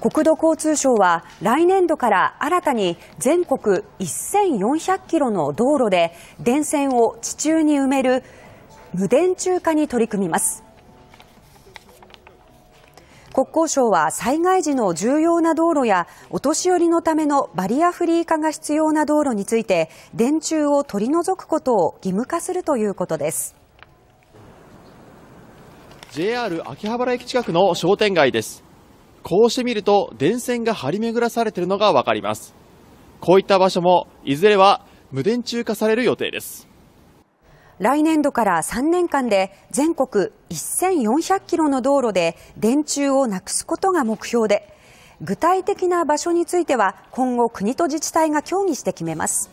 国土交通省は来年度から新たに全国1400キロの道路で電線を地中に埋める無電柱化に取り組みます国交省は災害時の重要な道路やお年寄りのためのバリアフリー化が必要な道路について電柱を取り除くことを義務化するということです JR 秋葉原駅近くの商店街ですこうして見ると電線が張り巡らされているのがわかります。こういった場所もいずれは無電柱化される予定です。来年度から3年間で全国1400キロの道路で電柱をなくすことが目標で具体的な場所については今後国と自治体が協議して決めます。